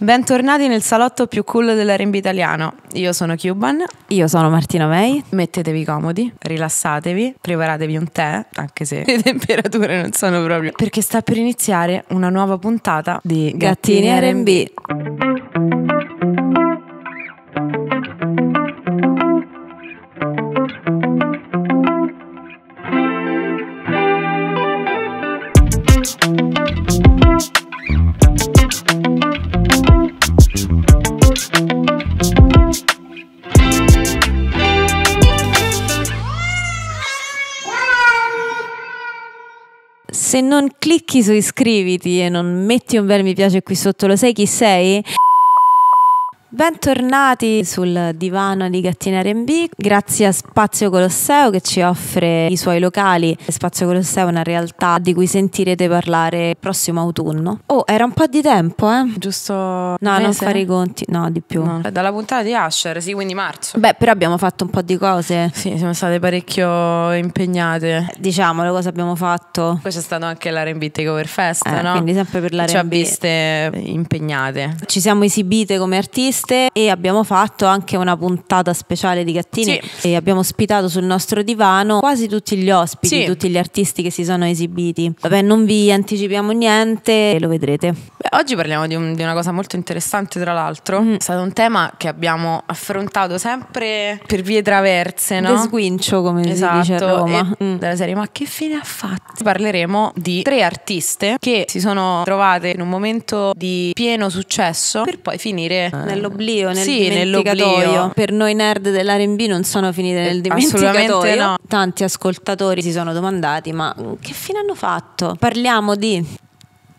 Bentornati nel salotto più cool dell'R&B italiano. Io sono Cuban. Io sono Martina May. Mettetevi comodi, rilassatevi, preparatevi un tè, anche se le temperature non sono proprio. Perché sta per iniziare una nuova puntata di Gattini, Gattini R&B. se non clicchi su iscriviti e non metti un bel mi piace qui sotto, lo sai chi sei? Bentornati sul divano di Gattina R&B, grazie a Spazio Colosseo che ci offre i suoi locali. Spazio Colosseo è una realtà di cui sentirete parlare il prossimo autunno. Oh, era un po' di tempo, eh? Giusto No, mese? non fare i conti, no, di più. No. Eh, dalla puntata di Asher, sì, quindi marzo. Beh, però abbiamo fatto un po' di cose. Sì, siamo state parecchio impegnate. Eh, diciamolo, cosa abbiamo fatto? Poi c'è stato anche l'R&B Takeover Fest, eh, no? quindi sempre per l'R&B. Ci ha viste impegnate. Ci siamo esibite come artisti interviste e abbiamo fatto anche una puntata speciale di Gattini sì. e abbiamo ospitato sul nostro divano quasi tutti gli ospiti, sì. tutti gli artisti che si sono esibiti. Vabbè, non vi anticipiamo niente, e lo vedrete. Beh, oggi parliamo di, un, di, una cosa molto interessante, tra l'altro. Mm. È stato un tema che abbiamo affrontato sempre per vie traverse, no? De sguincio, come esatto. si dice a esatto, Roma. E, mm. Della serie, ma che fine ha fatto? Parleremo di tre artiste che si sono trovate in un momento di pieno successo per poi finire eh, nell'oblio nell'oblio, nel sì, dimenticatoio. Nell'oblio. Per noi nerd dell'R&B non sono finite nel eh, dimenticatoio. No. Tanti ascoltatori si sono domandati ma che fine hanno fatto? Parliamo di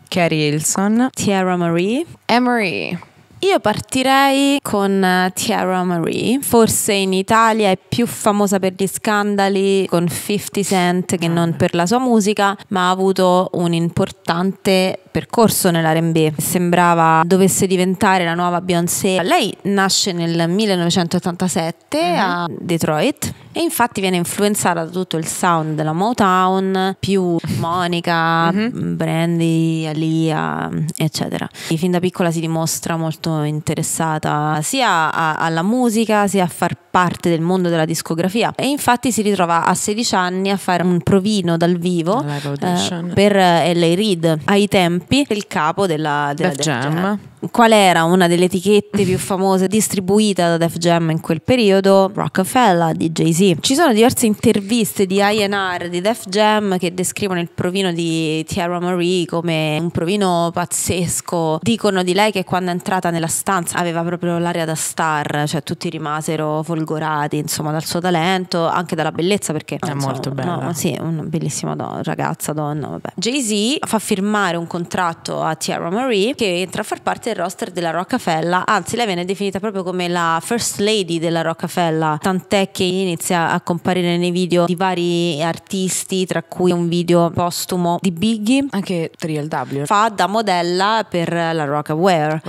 Carrie Hilson, Tiara Marie, Emery io partirei con eh, Tiara Marie, forse in Italia è più famosa per gli scandali con 50 Cent che non per la sua musica, ma ha avuto un importante percorso nell'RB. Sembrava dovesse diventare la nuova Beyoncé. Lei nasce nel 1987 mm-hmm. a mhm. Detroit e infatti viene influenzata da tutto il sound della Motown, più Monica, mm-hmm. Brandy, Alia, eccetera. E fin da piccola si dimostra molto interessata sia a, alla musica sia a far parte del mondo della discografia e infatti si ritrova a 16 anni a fare un provino dal vivo eh, per eh, LA Reid ai tempi del capo della, della Def Jam. Jam qual era una delle etichette più famose distribuita da Def Jam in quel periodo? Rockefeller di Jay-Z. Ci sono diverse interviste di INR di Def Jam che descrivono il provino di Tiara Marie come un provino pazzesco. Dicono di lei che quando è entrata nella stanza aveva proprio l'aria da star, cioè tutti rimasero folgorati, insomma, dal suo talento, anche dalla bellezza perché è insomma, molto bella. No, sì, una bellissima don, ragazza donna, Jay-Z fa firmare un contratto a Tiara Marie che entra a far parte roster della Roccafella, anzi lei viene definita proprio come la first lady della Roccafella, tant'è che inizia a comparire nei video di vari artisti, tra cui un video postumo di Biggie, anche Trial W, fa da modella per la Rockaware,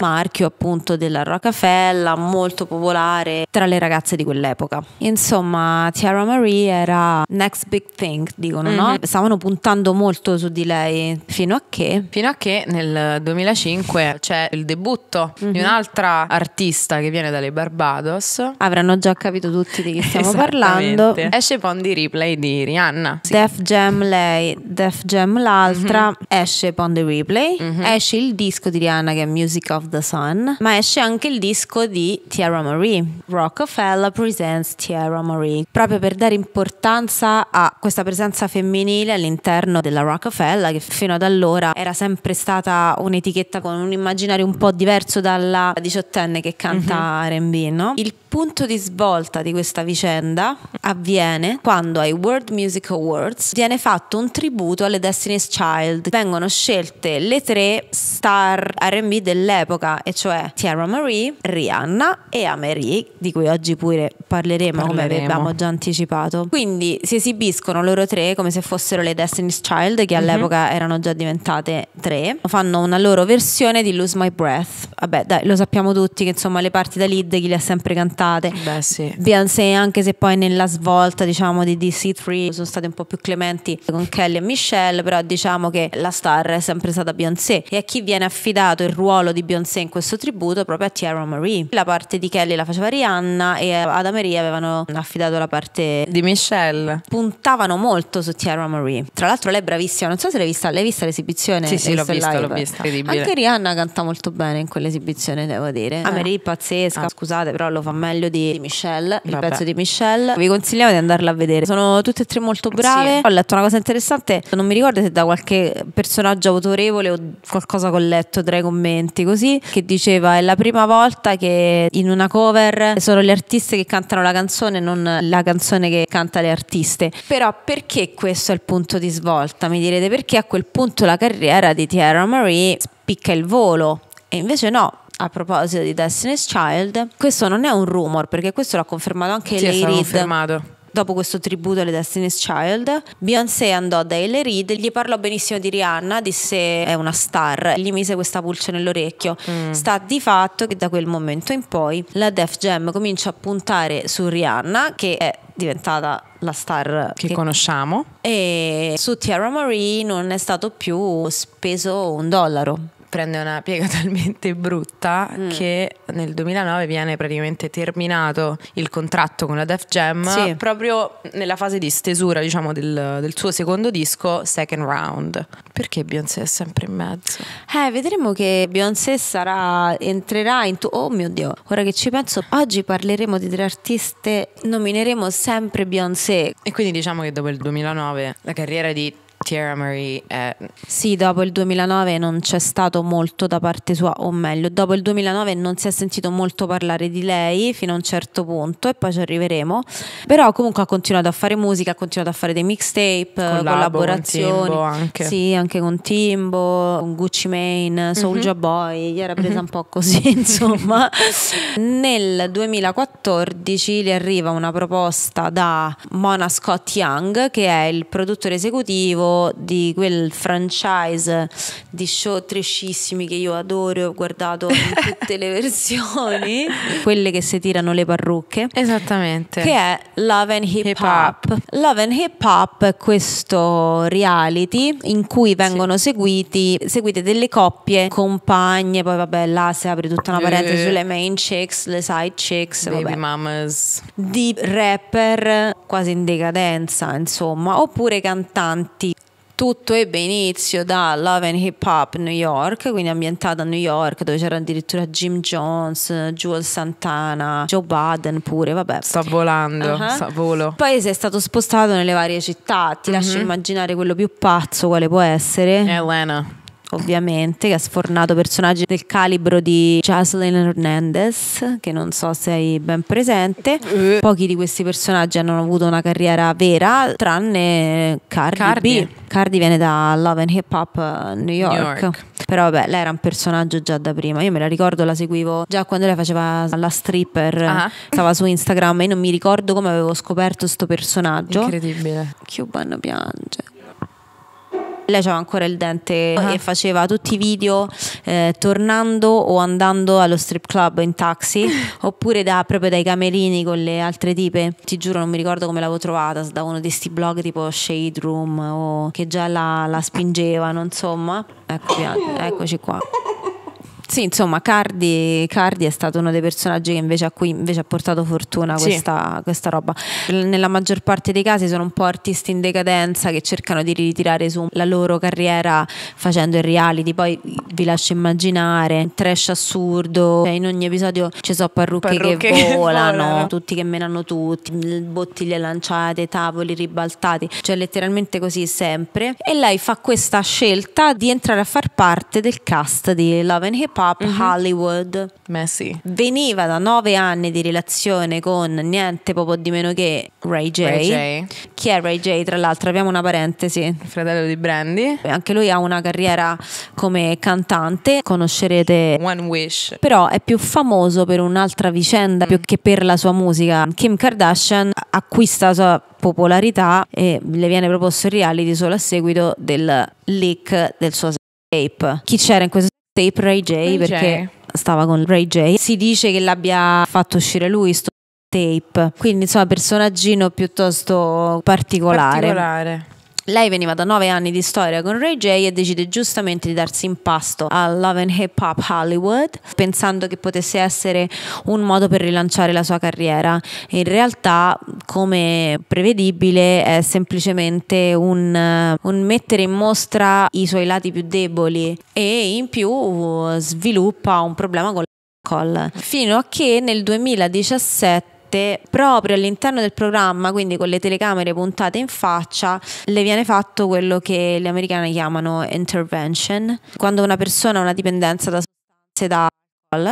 marchio appunto della Roccafella, molto popolare tra le ragazze di quell'epoca. Insomma, Tiara Marie era next big thing, dicono, mm-hmm. no? Mhm. Stavano puntando molto su di lei fino a che... Fino a che nel 2005 c'è il debutto mm-hmm. di mhm. un'altra artista che viene dalle Barbados. Avranno già capito tutti di chi stiamo parlando. Esce Pondi Replay di Rihanna. Sì. Def Jam lei, Def Jam l'altra, mm-hmm. esce Pondi Replay, mm-hmm. esce il disco di Rihanna che è Music of the Sun, ma esce anche il disco di Tiara Marie, Rockefeller Presents Tiara Marie, proprio per dare importanza a questa presenza femminile all'interno della Rockefeller che fino ad allora era sempre stata un'etichetta con un'immagine immaginario un po' diverso dalla diciottenne che canta mm-hmm. RB, no? Il punto di svolta di questa vicenda avviene quando ai World Music Awards viene fatto un tributo alle Destiny's Child. Vengono scelte le tre star RB dell'epoca, e cioè Tiara Marie, Rihanna e Amelie, di cui oggi pure parleremo, parleremo. come avevamo già anticipato. Quindi si esibiscono loro tre come se fossero le Destiny's Child, che mhm. all'epoca mm-hmm. erano già diventate tre. Fanno una loro versione di Lose My Breath. Vabbè, dai, lo sappiamo tutti che insomma le parti da lead chi le ha sempre cantate estate. Beh, sì. Beyoncé, anche se poi nella svolta diciamo di DC3 sono state un po' più clementi con Kelly e Michelle, però diciamo che la star è sempre stata Beyoncé e a chi viene affidato il ruolo di Beyoncé in questo tributo proprio a Tiara Marie. La parte di Kelly la faceva Rihanna e ad Marie avevano affidato la parte di Michelle. Puntavano molto su Tiara Marie. Tra l'altro lei è bravissima, non so se l'hai vista, l'hai vista l'esibizione? Sì, sì, l'ho vista, l'ho vista. Anche Rihanna canta molto bene in quell'esibizione, devo dire. Ah. Amelie pazzesca, ah. scusate, però lo fa meglio meglio di, di Michelle, il pezzo di Michelle. Vi consigliamo di andarla a vedere. Sono tutte e tre molto brave. Sì. Ho letto una cosa interessante, non mi ricordo se da qualche personaggio autorevole o qualcosa che ho letto tra i commenti così, che diceva è la prima volta che in una cover sono le artiste che cantano la canzone, non la canzone che canta le artiste. Però perché questo è il punto di svolta? Mi direte perché a quel punto la carriera di Tiara Marie spicca il volo. E invece no, a proposito di Destiny's Child, questo non è un rumor perché questo l'ha confermato anche sì, lei. confermato dopo questo tributo alle Destiny's Child, Beyoncé andò da Hailey Reid, gli parlò benissimo di Rihanna, disse è una star, gli mise questa pulce nell'orecchio. Mm. Sta di fatto che da quel momento in poi la Def Jam comincia a puntare su Rihanna, che è diventata la star che, che, conosciamo e su Tiara Marie non è stato più speso un dollaro prende una piega talmente brutta mm. che nel 2009 viene praticamente terminato il contratto con la Def Jam sì. proprio nella fase di stesura diciamo del, del, suo secondo disco Second Round perché Beyoncé è sempre in mezzo eh vedremo che Beyoncé sarà entrerà in tu oh mio dio ora che ci penso oggi parleremo di tre artiste nomineremo sempre Beyoncé e quindi diciamo che dopo il 2009 la carriera di Tiara Marie è... Eh, sì, dopo il 2009 non c'è stato molto da parte sua, o meglio, dopo il 2009 non si è sentito molto parlare di lei fino a un certo punto e poi ci arriveremo, però comunque ha continuato a fare musica, ha continuato a fare dei mixtape, Collabo, collaborazioni, con anche. Sì, anche con Timbo, con Gucci Mane, mhm. Soulja mm -hmm. Boy, gli era presa mm -hmm. un po' così, insomma. Nel 2014 le arriva una proposta da Mona Scott Young, che è il produttore esecutivo di quel franchise di show trescissimi che io adoro ho guardato in tutte le versioni, quelle che si tirano le parrucche. Esattamente. Che è Love and Hip, Hip Hop. Up. Love and Hip Hop è questo reality in cui vengono sì. seguiti, seguite delle coppie, compagne, poi vabbè là si apre tutta una parentesi eh. sulle main chicks, le side chicks, baby vabbè. mamas. Di rapper quasi in decadenza, insomma, oppure cantanti tutto ebbe inizio da Love and Hip Hop New York, quindi ambientata a New York, dove c'era addirittura Jim Jones, Jewel Santana, Joe Biden pure, vabbè. Sta volando, uh -huh. sta volo. Il paese è stato spostato nelle varie città, ti uh -huh. lascio mm-hmm. immaginare quello più pazzo quale può essere. Elena ovviamente, che ha sfornato personaggi del calibro di Jocelyn Hernandez, che non so se hai ben presente. Eh. Pochi di questi personaggi hanno avuto una carriera vera, tranne Cardi, Cardi. B. Cardi viene da Love and Hip Hop eh, New York. New York. Però vabbè, lei era un personaggio già da prima. Io me la ricordo, la seguivo già quando lei faceva la stripper, ah. stava su Instagram e non mi ricordo come avevo scoperto questo personaggio. Incredibile. Cuban piange lei aveva ancora il dente uh-huh. e faceva tutti i video eh, tornando o andando allo strip club in taxi oppure da, proprio dai camerini con le altre tipe. Ti giuro, non mi ricordo come l'avevo trovata, da uno di questi blog tipo Shade Room o che già la, la spingevano, insomma. Ecco, eccoci qua. Sì, insomma, Cardi, Cardi, è stato uno dei personaggi che invece a cui invece ha portato fortuna questa, sì. questa, roba. Nella maggior parte dei casi sono un po' artisti in decadenza che cercano di ritirare su la loro carriera facendo il reality. Poi vi lascio immaginare, trash assurdo, cioè in ogni episodio ci sono parrucche, parrucche che, volano, che volano, tutti che menano tutti, mm, bottiglie lanciate, tavoli ribaltati, cioè letteralmente così sempre. E lei fa questa scelta di entrare a far parte del cast di Love and Hip Hop pop mm-hmm. Hollywood. Messi. Veniva da nove anni di relazione con niente poco di meno che Ray J. Ray J. Chi è Ray J? Tra l'altro abbiamo una parentesi. Il fratello di Brandy. Anche lui ha una carriera come cantante, conoscerete One Wish. Però è più famoso per un'altra vicenda mm. più che per la sua musica. Kim Kardashian acquista la sua popolarità e le viene proposto il reality solo a seguito del leak del suo tape. Chi c'era in questo tape Ray J Ray perché J. stava con Ray J. Si dice che l'abbia fatto uscire lui sto tape, quindi insomma personaggino piuttosto particolare. particolare. Lei veniva da nove anni di storia con Ray J e decide giustamente di darsi in pasto a Love and Hip Hop Hollywood, pensando che potesse essere un modo per rilanciare la sua carriera. In realtà, come prevedibile, è semplicemente un, un mettere in mostra i suoi lati più deboli e in più sviluppa un problema con l'alcol. Fino a che nel 2017 praticamente proprio all'interno del programma, quindi con le telecamere puntate in faccia, le viene fatto quello che gli americani chiamano intervention, quando una persona ha una dipendenza da sostanze da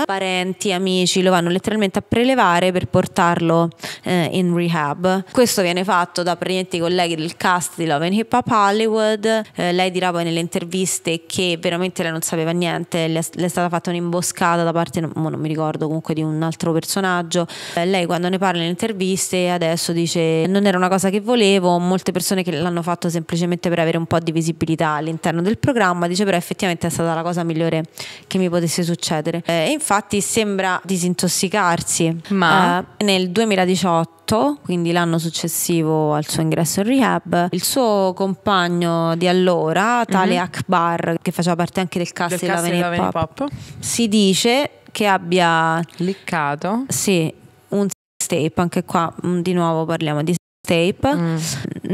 parenti, amici lo vanno letteralmente a prelevare per portarlo eh, in rehab. Questo viene fatto da praticamente i colleghi del cast di Love and Hip Hop Hollywood. Eh, lei dirà poi nelle interviste che veramente lei non sapeva niente, le, le è stata fatta un'imboscata da parte, non, non, mi ricordo comunque, di un altro personaggio. Eh, lei quando ne parla nelle interviste adesso dice non era una cosa che volevo, molte persone che l'hanno fatto semplicemente per avere un po' di visibilità all'interno del programma, dice però effettivamente è stata la cosa migliore che mi potesse succedere eh, infatti sembra disintossicarsi. Ma eh, nel 2018 quindi l'anno successivo al suo ingresso in rehab, il suo compagno di allora, tale mm-hmm. Akbar, che faceva parte anche del cast di Vene Pop, Pop, si dice che abbia liccato sì, un tape, anche qua mm, di nuovo parliamo di tape, mm.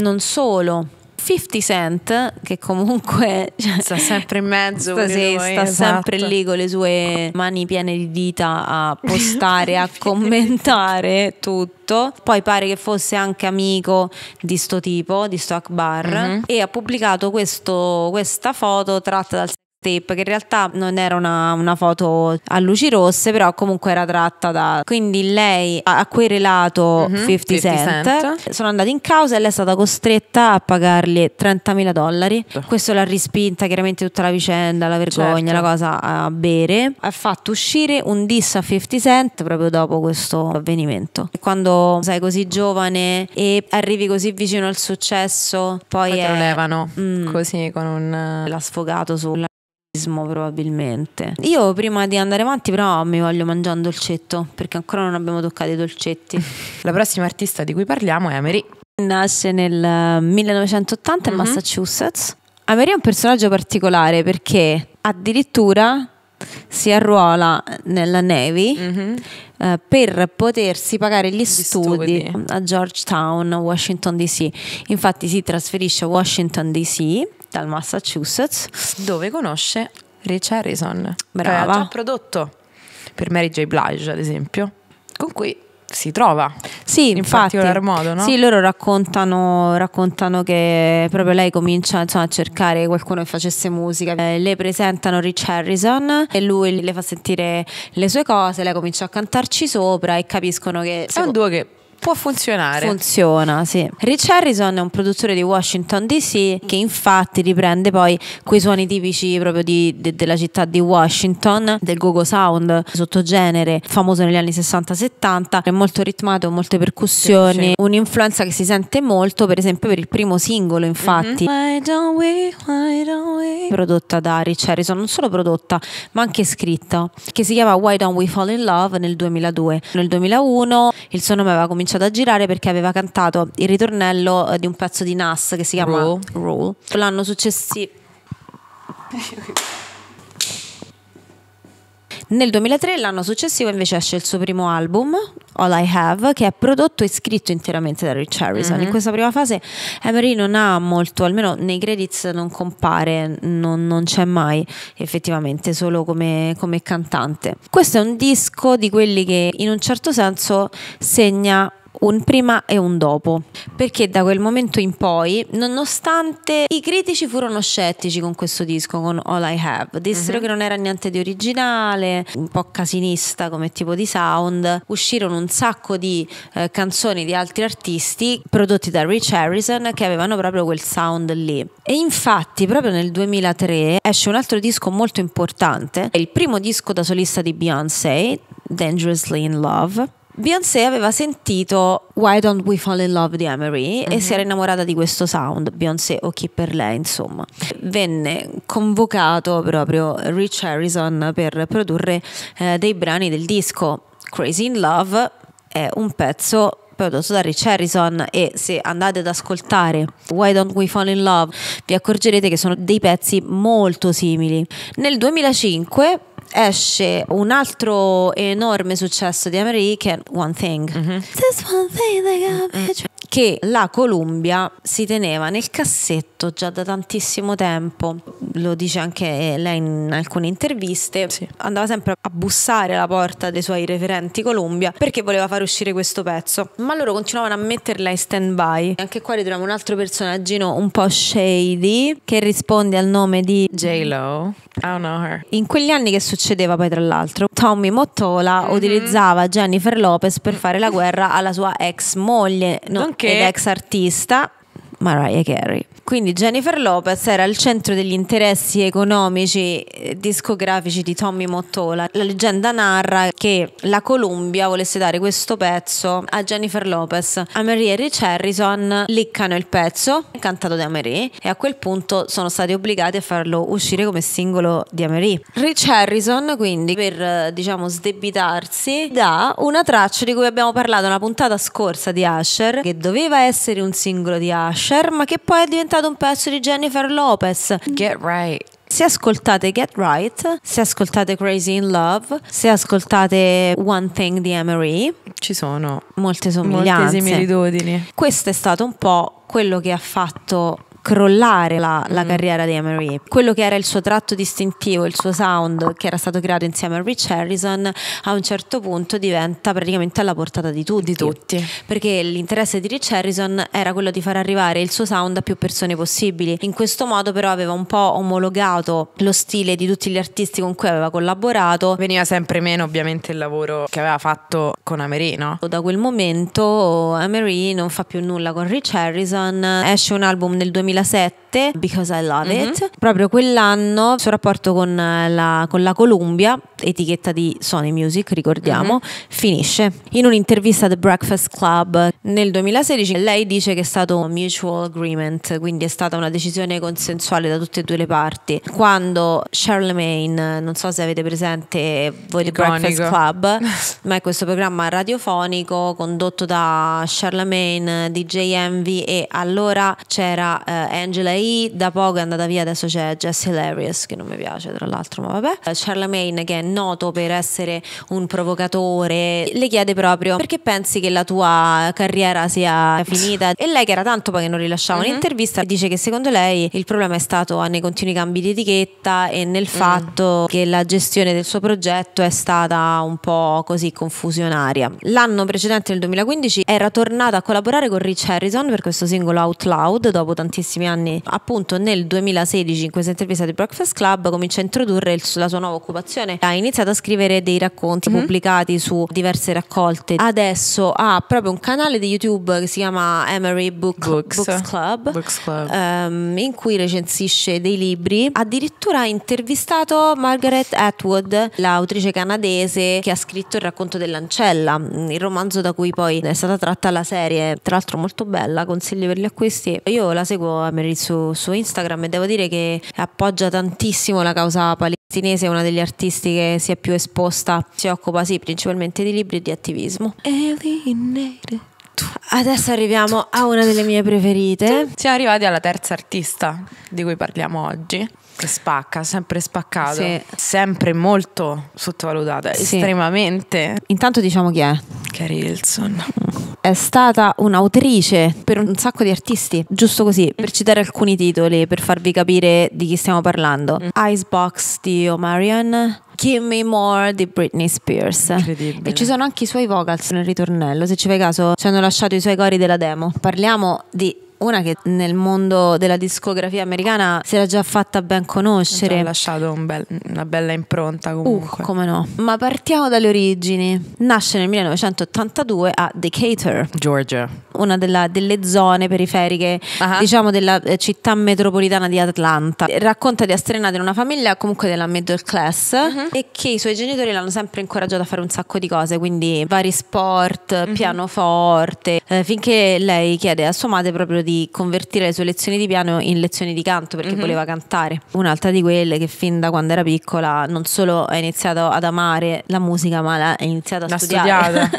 non solo 50 Cent, che comunque cioè, sta sempre in mezzo, sta, sì, lui, sta esatto. sempre lì con le sue mani piene di dita a postare, a commentare tutto. Poi pare che fosse anche amico di sto tipo, di sto Akbar, mm -hmm. e ha pubblicato questo, questa foto tratta dal tape che in realtà non era una, una foto a luci rosse però comunque era tratta da quindi lei ha querelato mm-hmm, 50, 50 cent. cent, sono andati in causa e lei è stata costretta a pagarle 30.000 dollari certo. questo l'ha rispinta chiaramente tutta la vicenda la vergogna certo. la cosa a bere ha fatto uscire un diss a 50 Cent proprio dopo questo avvenimento e quando sei così giovane e arrivi così vicino al successo poi, poi è... te lo levano mm, così con un l'ha sfogato sulla probabilmente. Io prima di andare avanti però mi voglio mangiare un dolcetto perché ancora non abbiamo toccato i dolcetti. La prossima artista di cui parliamo è Amery. Nasce nel 1980 eh, mm-hmm. in mhm. Massachusetts. Amery è un personaggio particolare perché addirittura si arruola nella Navy mm-hmm. eh, per potersi pagare gli, gli studi, studi, a Georgetown, Washington DC. Infatti si trasferisce a Washington DC dal Massachusetts, dove conosce Rich Harrison, Brava. che ha già prodotto per Mary J. Blige, ad esempio, con cui si trova sì, in infatti, particolar modo. No? Sì, loro raccontano, raccontano, che proprio lei comincia insomma, a cercare qualcuno che facesse musica. Eh, le presentano Rich Harrison e lui le fa sentire le sue cose, lei comincia a cantarci sopra e capiscono che. È un duo che può funzionare. Funziona, sì. Rich Harrison è un produttore di Washington DC che infatti riprende poi quei suoni tipici proprio di, de, della città di Washington, del gogo sound, sottogenere famoso negli anni 60-70, è molto ritmato, molte percussioni, sì, sì. un'influenza che si sente molto, per esempio per il primo singolo infatti. Mm-hmm. Why don't we, why don't we? Prodotta da Rich Harrison, non solo prodotta, ma anche scritta, che si chiama Why Don't We Fall in Love nel 2002. Nel 2001 il suo nome aveva cominciato cominciato a girare perché aveva cantato il ritornello eh, di un pezzo di Nas che si chiama Rule. Rule. L'anno successivo. Nel 2003, l'anno successivo, invece esce il suo primo album, All I Have, che è prodotto e scritto interamente da Rich Harrison. Mm-hmm. In mhm. questa prima fase Emery non ha molto, almeno nei credits non compare, non, non c'è mai effettivamente, solo come, come cantante. Questo è un disco di quelli che in un certo senso segna un prima e un dopo, perché da quel momento in poi, nonostante i critici furono scettici con questo disco, con All I Have, dissero mm-hmm. che non era niente di originale, un po' casinista come tipo di sound, uscirono un sacco di eh, canzoni di altri artisti prodotti da Rich Harrison che avevano proprio quel sound lì. E infatti proprio nel 2003 esce un altro disco molto importante, è il primo disco da solista di Beyoncé, Dangerously in Love Beyoncé aveva sentito Why Don't We Fall in Love di Emery mm-hmm. e mhm. si era innamorata di questo sound, Beyoncé o chi per lei, insomma. Venne convocato proprio Rich Harrison per produrre eh, dei brani del disco. Crazy in Love è un pezzo prodotto da Rich Harrison e se andate ad ascoltare Why Don't We Fall in Love vi accorgerete che sono dei pezzi molto simili. Nel 2005 esce un altro enorme successo di Emery che è One Thing. Mm-hmm. This one thing that got me mm-hmm che la Columbia si teneva nel cassetto già da tantissimo tempo, lo dice anche lei in alcune interviste, sì. andava sempre a bussare alla porta dei suoi referenti Columbia perché voleva far uscire questo pezzo, ma loro continuavano a metterla in stand by. Anche qua ritroviamo un altro personaggino un po' shady che risponde al nome di J-Lo. I know her. In quegli anni che succedeva poi tra l'altro, Tommy Mottola mm-hmm. utilizzava Jennifer Lopez per fare la guerra alla sua ex moglie. No, che... Ed ex artista. Mariah Carey. Quindi Jennifer Lopez era al centro degli interessi economici e eh, discografici di Tommy Mottola. La leggenda narra che la Columbia volesse dare questo pezzo a Jennifer Lopez. A Amelie e Rich Harrison liccano il pezzo, cantato da Amelie, e a quel punto sono stati obbligati a farlo uscire come singolo di Amelie. Rich Harrison, quindi, per eh, diciamo sdebitarsi, dà una traccia di cui abbiamo parlato nella puntata scorsa di Asher, che doveva essere un singolo di Asher Usher, ma che poi è diventato un pezzo di Jennifer Lopez. Get right. Se ascoltate Get Right, se ascoltate Crazy in Love, se ascoltate One Thing di Emery, ci sono molte somiglianze, molte similitudini. Questo è stato un po' quello che ha fatto crollare la, la mm. carriera di Emery. Quello che era il suo tratto distintivo, il suo sound che era stato creato insieme a Rich Harrison, a un certo punto diventa praticamente alla portata di tutti. Di tutti. Perché l'interesse di Rich Harrison era quello di far arrivare il suo sound a più persone possibili. In questo modo però aveva un po' omologato lo stile di tutti gli artisti con cui aveva collaborato. Veniva sempre meno ovviamente il lavoro che aveva fatto con Emery, no? Da quel momento Emery non fa più nulla con Rich Harrison, esce un album nel 2000 2007, Because I Love mm-hmm. It. Proprio quell'anno, il suo rapporto con eh, la, con la Columbia, etichetta di Sony Music, ricordiamo, mm-hmm. finisce. In un'intervista a The Breakfast Club nel 2016 lei dice che è stato un mutual agreement, quindi è stata una decisione consensuale da tutte e due le parti. Quando Charlemagne, non so se avete presente voi The Breakfast Club, ma è questo programma radiofonico condotto da Charlemagne, DJ Envy e allora c'era eh, Angela E da poco è andata via, adesso c'è Jess Hilarious che non mi piace tra l'altro, ma vabbè. Charlemagne che è noto per essere un provocatore, le chiede proprio perché pensi che la tua carriera sia finita e lei che era tanto poi che non rilasciava mm -hmm. un'intervista dice che secondo lei il problema è stato ah, nei continui cambi di etichetta e nel mm. fatto mm. che la gestione del suo progetto è stata un po' così confusionaria. L'anno precedente, nel 2015, era tornata a collaborare con Rich Harrison per questo singolo Out Loud dopo tantissimi primissimi anni, appunto nel 2016 in questa intervista di Breakfast Club comincia a introdurre il, la sua nuova occupazione, ha iniziato a scrivere dei racconti mm-hmm. pubblicati su diverse raccolte, adesso ha proprio un canale di YouTube che si chiama Emery Book, Books. Books Club, Books Club. Um, in cui recensisce dei libri, addirittura ha intervistato Margaret Atwood, l'autrice canadese che ha scritto il racconto dell'ancella, mm, il romanzo da cui poi è stata tratta la serie, tra l'altro molto bella, consiglio per gli acquisti, io la seguo seguo Emery su, su Instagram e devo dire che appoggia tantissimo la causa palestinese, è una degli artisti che si è più esposta, si occupa sì principalmente di libri e di attivismo. Alienated. Adesso arriviamo a una delle mie preferite. Siamo arrivati alla terza artista di cui parliamo oggi che spacca, sempre spaccato, sì. sempre molto sottovalutata, sì. estremamente. Intanto diciamo chi è. Carrie Hilson. È stata un'autrice per un sacco di artisti, giusto così, per citare alcuni titoli, per farvi capire di chi stiamo parlando. Mm. Icebox di O'Marion, Give Me More di Britney Spears. Incredibile. E ci sono anche i suoi vocals nel ritornello, se ci fai caso ci hanno lasciato i suoi cori della demo. Parliamo di una che nel mondo della discografia americana si era già fatta ben conoscere. Ha lasciato un bel, una bella impronta uh, comunque. Uh, come no. Ma partiamo dalle origini. Nasce nel 1982 a Decatur, Georgia. Una della, delle zone periferiche, uh-huh. diciamo, della eh, città metropolitana di Atlanta. Racconta di essere nata in una famiglia comunque della middle class uh-huh. e che i suoi genitori l'hanno sempre incoraggiata a fare un sacco di cose, quindi vari sport, uh-huh. pianoforte, eh, finché lei chiede a sua madre proprio di convertire le sue lezioni di piano in lezioni di canto perché mm-hmm. voleva cantare. Un'altra di quelle che fin da quando era piccola non solo ha iniziato ad amare la musica, ma l'ha iniziata a L'ha studiare.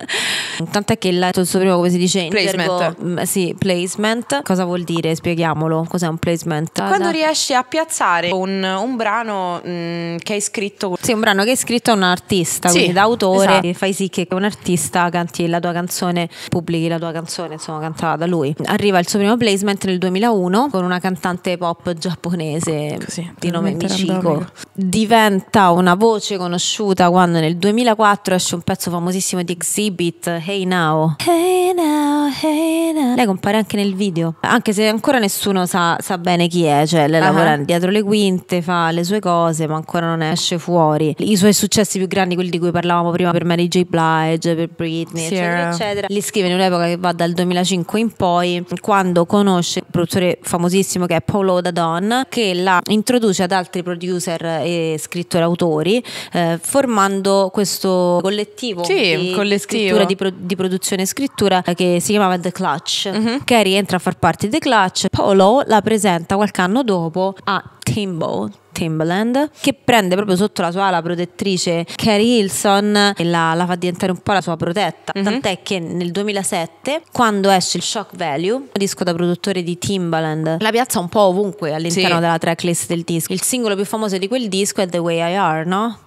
è che il, suo primo, come si dice, in placement. Gergo, mm, sì, placement. Cosa vuol dire? Spieghiamolo. Cos'è un placement? Quando riesci a piazzare un, un brano mh, mm, che hai scritto. Sì, un brano che hai scritto a un artista, sì, quindi da autore, esatto. fai sì che un artista canti la tua canzone, pubblichi la tua canzone, insomma, cantata da lui. Arriva il suo primo placement nel 2001 con una cantante pop giapponese Così, di nome Michiko. Diventa una voce conosciuta quando nel 2004 esce un pezzo famosissimo di Exhibit, Hey Now. Hey Now, Hey Now. Lei compare anche nel video, anche se ancora nessuno sa, sa bene chi è, cioè lei uh -huh. lavora dietro le quinte, fa le sue cose, ma ancora non esce fuori. I suoi successi più grandi, quelli di cui parlavamo prima per Mary J. Blige, per Britney, Sierra. eccetera, eccetera, li scrive in un'epoca che va dal 2005 in poi, quando conosce, un produttore famosissimo che è Paolo Dadon, che la introduce ad altri producer e scrittori autori, eh, formando questo collettivo, sì, di, collettivo. Di, pro di, produzione e scrittura eh, che si chiamava The Clutch. Mm -hmm. Carrie entra a far parte di The Clutch, Paolo la presenta qualche anno dopo a Timbo. Timbaland che prende proprio sotto la sua ala protettrice Carrie Hilson e la, la fa diventare un po' la sua protetta. Mm-hmm. Tant'è che nel 2007, quando esce il Shock Value, disco da produttore di Timbaland, la piazza un po' ovunque all'interno sì. della tracklist del disco. Il singolo più famoso di quel disco è The Way I Are, no?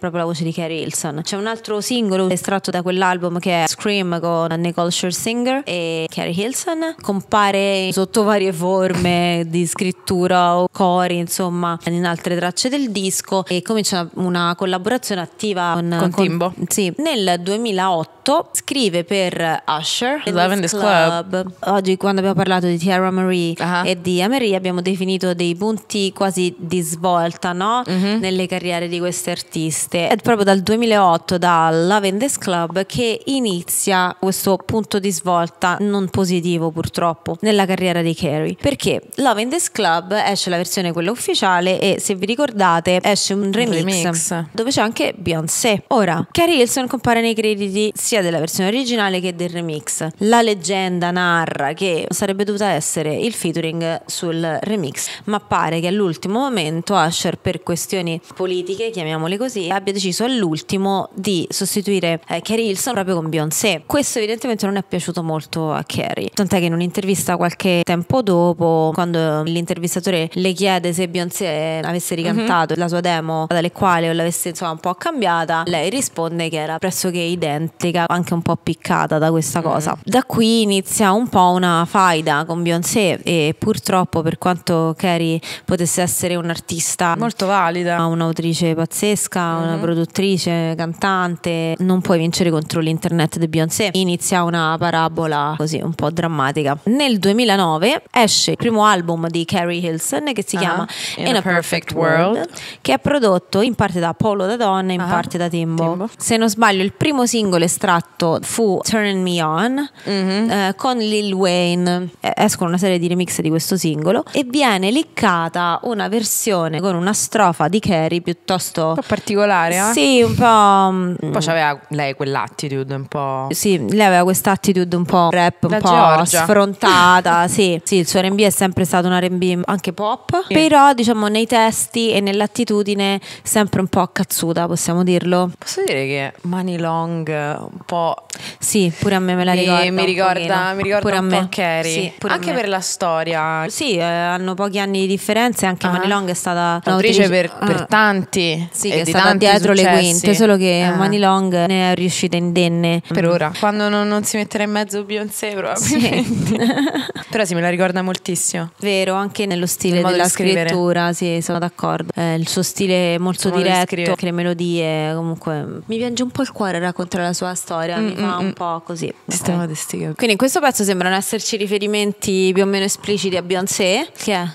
Proprio la voce di Carrie Hilson. C'è un altro singolo estratto da quell'album che è Scream con Nicole Scherzinger e Carrie Hilson. Compare sotto varie forme di scrittura o cose cori, insomma, in altre tracce del disco e comincia una collaborazione attiva con, con Timbo. sì, nel 2008 scrive per Usher Love in this club. club. Oggi quando abbiamo parlato di Tiara Marie uh-huh. e di Amerie abbiamo definito dei punti quasi di svolta, no? Uh-huh. Nelle carriere di queste artiste. È proprio dal 2008 da Love in this club che inizia questo punto di svolta non positivo purtroppo nella carriera di Carrie. Perché Love in this club esce la versione versione quella ufficiale e se vi ricordate esce un remix, remix. dove c'è anche Beyoncé. Ora, Carrie Hilson compare nei crediti sia della versione originale che del remix. La leggenda narra che sarebbe dovuta essere il featuring sul remix, ma pare che all'ultimo momento Asher per questioni politiche, chiamiamole così, abbia deciso all'ultimo di sostituire eh, Carrie Hilson proprio con Beyoncé. Questo evidentemente non è piaciuto molto a Carrie, tant'è che in un'intervista qualche tempo dopo, quando l'intervistatore le chiede chiede se Beyoncé avesse mhm. ricantato mm-hmm. la sua demo dalle quali o l'avesse insomma un po' cambiata, lei risponde che era pressoché identica, anche un po' piccata da questa mm-hmm. cosa. Da qui inizia un po' una faida con Beyoncé e purtroppo per quanto Carrie potesse essere un'artista molto valida, un'autrice pazzesca, mm-hmm. una mhm. produttrice, cantante, non puoi vincere contro l'internet di Beyoncé. Inizia una parabola così un po' drammatica. Nel 2009 esce il primo album di Carrie Hilson che si chiama In, In a, a Perfect, Perfect World, World, che è prodotto in parte da Polo da Donna e in uh-huh. parte da Timbo. Timbo. Se non sbaglio, il primo singolo estratto fu Turn Me On mm-hmm. eh, con Lil Wayne. Escono una serie di remix di questo singolo e viene liccata una versione con una strofa di Carrie piuttosto un po' particolare. Eh? Sì, un po'. Mm, Poi c'aveva lei quell'attitude un po'. Sì, lei aveva quest'attitude un po' rap, un la po' Georgia. sfrontata. sì. sì, il suo RB è sempre stato un RB anche pop sì. però diciamo nei testi e nell'attitudine sempre un po' cazzuta, possiamo dirlo. Posso dire che Money Long eh, un po'... Sì, pure a me me la ricorda. Mi ricorda, mi ricorda pure un a me. Carrie. Sì, anche per la storia. Sì, eh, hanno pochi anni di differenza e anche uh ah. -huh. Money Long è stata... Autrice per, uh, per ah. tanti. Sì, che è stata dietro successi. le quinte, solo che uh eh. -huh. Money Long ne è riuscita indenne. Per ora. Quando non, non si metterà in mezzo Beyoncé probabilmente. Sì. però sì, me la ricorda moltissimo. Vero, anche nello stile della scrivere. scrittura, sì, sono d'accordo. Eh, il suo stile è molto il suo diretto, anche le melodie, comunque mi piange un po' il cuore raccontare la sua storia, mm, mi fa mm, un mm. po' così. Sistema okay. Quindi in questo pezzo sembrano esserci riferimenti più o meno espliciti a Beyoncé, che è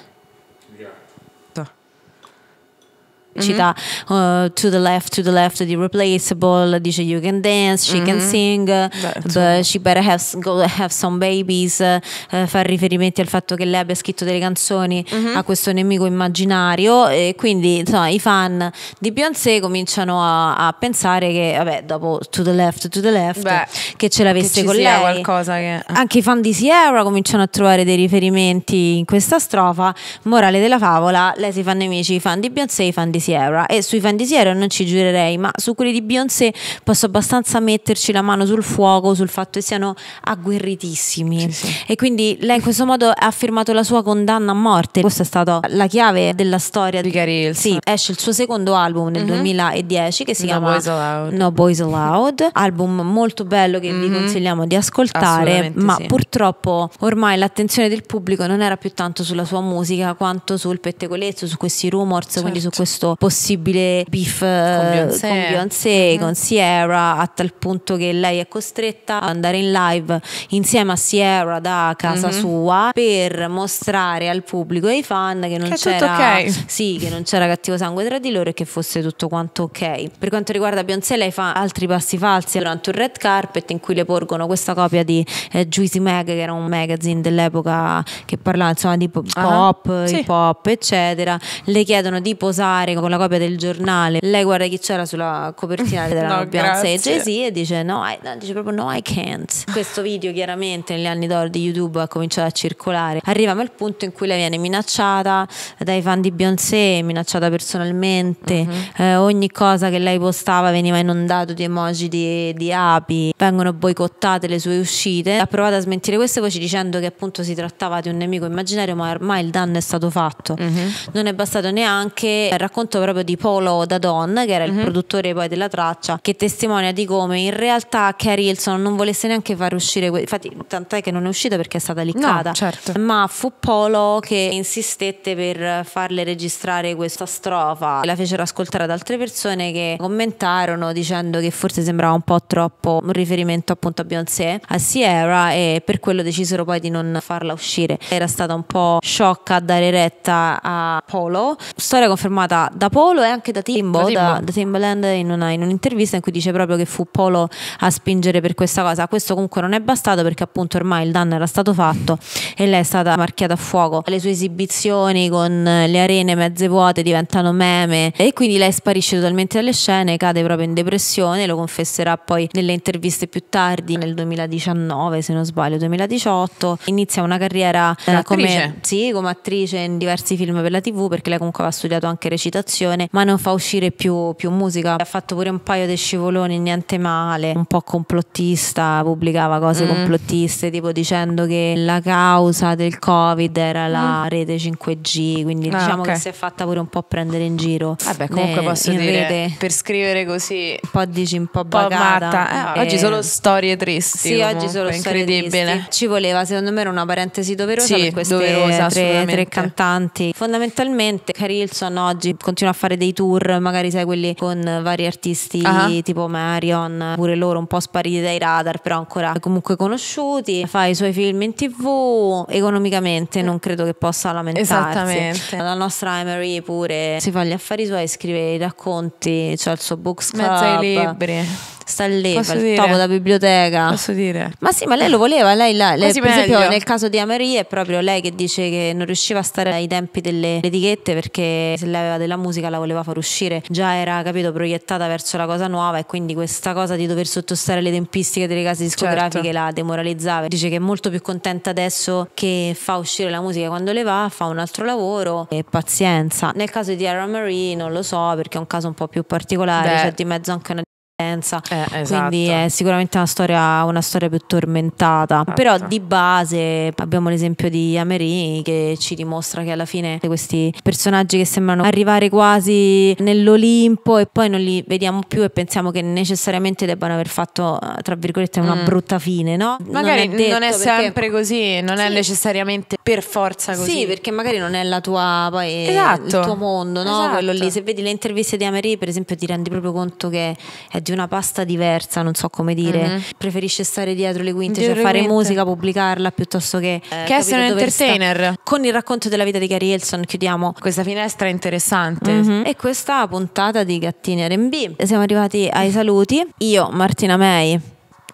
mm-hmm. cita uh, To the Left, To the Left di Replaceable, dice You Can Dance, She mm-hmm. Can Sing, but She Better have, go, have Some Babies, uh, eh, fa riferimenti al fatto che lei abbia scritto delle canzoni mm-hmm. a questo nemico immaginario e quindi insomma, i fan di Beyoncé cominciano a, a, pensare che vabbè dopo To the Left, To the Left Beh, che ce l'avesse che con lei. Che... Eh. Anche i fan di Sierra cominciano a trovare dei riferimenti in questa strofa, morale della favola, lei si fa nemici i fan di Beyoncé, i fan di Sierra Sierra e sui fan di Sierra non ci giurerei, ma su quelli di Beyoncé posso abbastanza metterci la mano sul fuoco, sul fatto che siano agguerritissimi. Sì, sì. E quindi lei in questo modo ha affermato la sua condanna a morte. Questa è stata la chiave della storia di Gary Hills. Sì, esce il suo secondo album nel mm -hmm. 2010 che si no chiama Boys No Boys Allowed, album molto bello che mm -hmm. vi mhm. consigliamo di ascoltare, ma sì. purtroppo ormai l'attenzione del pubblico non era più tanto sulla sua musica quanto sul pettegolezzo, su questi rumors, certo. quindi su certo. questo possibile beef eh, con Beyoncé, con, mm -hmm. con Sierra, a tal punto che lei è costretta ad andare in live insieme a Sierra da casa mm -hmm. sua per mostrare al pubblico e ai fan che non c'era okay. sì, che non c'era cattivo sangue tra di loro e che fosse tutto quanto ok. Per quanto riguarda Beyoncé, lei fa altri passi falsi durante un red carpet in cui le porgono questa copia di eh, Juicy Mag, che era un magazine dell'epoca che parlava insomma di ah. pop, ah, hip sì. hop, eccetera. Le chiedono di posare con la copia del giornale, lei guarda chi c'era sulla copertina della no, Beyoncé e Jay-Z e dice no, I, no, dice proprio no, I can't. Questo video chiaramente negli anni d'oro di YouTube ha cominciato a circolare. Arriviamo al punto in cui lei viene minacciata dai fan di Beyoncé, minacciata personalmente, mm-hmm. eh, ogni cosa che lei postava veniva inondata di emoji di, di api, vengono boicottate le sue uscite. Ha provato a smentire queste voci dicendo che appunto si trattava di un nemico immaginario, ma ormai il danno è stato fatto. Mm-hmm. Non è bastato neanche raccontare racconto proprio di Polo da Don, che era mm -hmm. il mhm. produttore poi della traccia, che testimonia di come in realtà Carrie Hilson non volesse neanche far uscire, infatti tant'è che non è uscita perché è stata liccata, no, certo. ma fu Polo che insistette per farle registrare questa strofa, e la fecero ascoltare ad altre persone che commentarono dicendo che forse sembrava un po' troppo un riferimento appunto a Beyoncé, a Sierra e per quello decisero poi di non farla uscire. Era stata un po' sciocca a dare retta a Polo, storia confermata da Polo e anche da Timbo, da, Timbo. da, da Timbaland in, una, in, un'intervista in cui dice proprio che fu Polo a spingere per questa cosa. Questo comunque non è bastato perché appunto ormai il danno era stato fatto e lei è stata marchiata a fuoco. Le sue esibizioni con le arene mezze vuote diventano meme e quindi lei sparisce totalmente dalle scene, cade proprio in depressione, lo confesserà poi nelle interviste più tardi nel 2019 se non sbaglio, 2018. Inizia una carriera eh, come, sì, come attrice in diversi film per la tv perché lei comunque aveva studiato anche recitazione situazione, ma non fa uscire più, più musica. Ha fatto pure un paio di scivoloni, niente male, un po' complottista, pubblicava cose mm. complottiste, tipo dicendo che la causa del Covid era la mm. rete 5G, quindi ah, diciamo okay. che si è fatta pure un po' prendere in giro. Vabbè, comunque ne, posso dire rete. per scrivere così un po' dici un po' bagata. Eh, eh, oggi sono storie tristi. Sì, comunque. oggi sono storie tristi. Ci voleva, secondo me, una parentesi doverosa sì, per queste doverosa, tre, tre, cantanti. Fondamentalmente Carilson oggi con continua a fare dei tour, magari sai quelli con vari artisti uh-huh. tipo Marion, pure loro un po' spariti dai radar, però ancora comunque conosciuti, fa i suoi film in tv, economicamente non credo che possa lamentarsi. Esattamente. La nostra Emery pure si fa gli affari suoi, scrive i racconti, c'è cioè il suo box club. Mezzo ai libri sta lì il topo da biblioteca. Posso dire? Ma sì, ma lei lo voleva. Lei, la, lei, per meglio. esempio, nel caso di Amelie è proprio lei che dice che non riusciva a stare ai tempi delle etichette perché se lei aveva della musica la voleva far uscire. Già era, capito, proiettata verso la cosa nuova e quindi questa cosa di dover sottostare le tempistiche delle case discografiche certo. la demoralizzava. Dice che è molto più contenta adesso che fa uscire la musica quando le va, fa un altro lavoro e pazienza. Nel caso di Ara Marie non lo so perché è un caso un po' più particolare, c'è cioè di mezzo anche una eh, esatto. Quindi è sicuramente una storia, una storia più tormentata. Esatto. Però di base abbiamo l'esempio di Amery che ci dimostra che alla fine questi personaggi che sembrano arrivare quasi nell'Olimpo e poi non li vediamo più e pensiamo che necessariamente debbano aver fatto, tra virgolette, una mm. brutta fine, no? Magari non è, non è sempre perché... così, non sì. è necessariamente per forza così. Sì, perché magari non è la tua, poi, esatto. il tuo mondo, no? Quello lì. Esatto. Se vedi le interviste di Amery, per esempio, ti rendi proprio conto che è di una pasta diversa, non so come dire, mm-hmm. preferisce stare dietro le quinte, dietro cioè fare quinte. musica, pubblicarla piuttosto che... Eh, eh che essere un entertainer. Sta. Con il racconto della vita di Gary Elson chiudiamo questa finestra interessante. Mm-hmm. E questa puntata di Gattini RB. Siamo arrivati ai saluti. Io, Martina May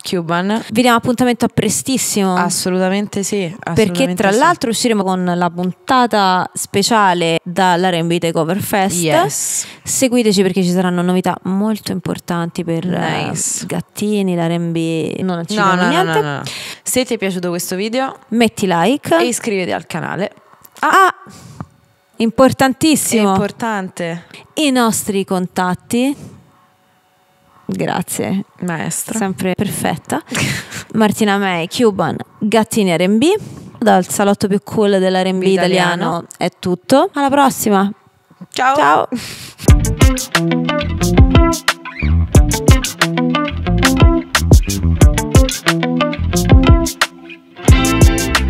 Cuban. Vi diamo appuntamento a prestissimo. Assolutamente sì. Assolutamente perché tra sì. l'altro usciremo con la puntata speciale dalla dall'R&B Takeover Fest. Yes. Seguiteci perché ci saranno novità molto importanti per eh, nice. uh, gattini, l'R&B. Non ci no, no, niente. No, no, no. Se ti è piaciuto questo video, metti like e iscriviti al canale. Ah! ah importantissimo. È importante. I nostri contatti Grazie. Maestra. Sempre perfetta. Martina May, Cuban, Gattini RB. Dal salotto più cool dell'RB italiano. è tutto. Alla prossima. Ciao. Ciao. Thank you.